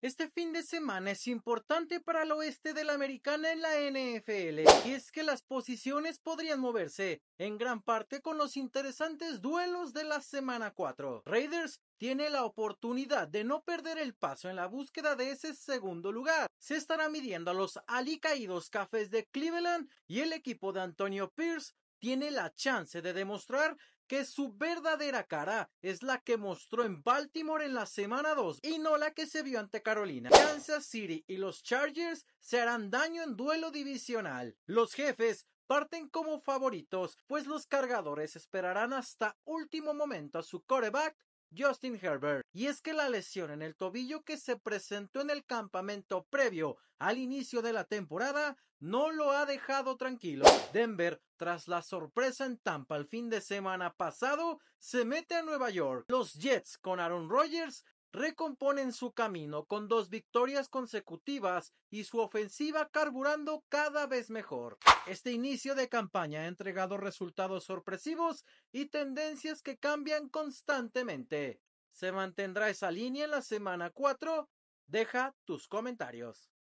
Este fin de semana es importante para el oeste de la americana en la NFL, y es que las posiciones podrían moverse en gran parte con los interesantes duelos de la semana 4. Raiders tiene la oportunidad de no perder el paso en la búsqueda de ese segundo lugar. Se estará midiendo a los alicaídos cafés de Cleveland y el equipo de Antonio Pierce tiene la chance de demostrar que su verdadera cara es la que mostró en Baltimore en la semana 2 y no la que se vio ante Carolina. Kansas City y los Chargers se harán daño en duelo divisional. Los jefes parten como favoritos, pues los cargadores esperarán hasta último momento a su coreback Justin Herbert. Y es que la lesión en el tobillo que se presentó en el campamento previo al inicio de la temporada no lo ha dejado tranquilo. Denver, tras la sorpresa en Tampa el fin de semana pasado, se mete a Nueva York. Los Jets con Aaron Rodgers recomponen su camino con dos victorias consecutivas y su ofensiva carburando cada vez mejor. Este inicio de campaña ha entregado resultados sorpresivos y tendencias que cambian constantemente. ¿Se mantendrá esa línea en la semana 4? Deja tus comentarios.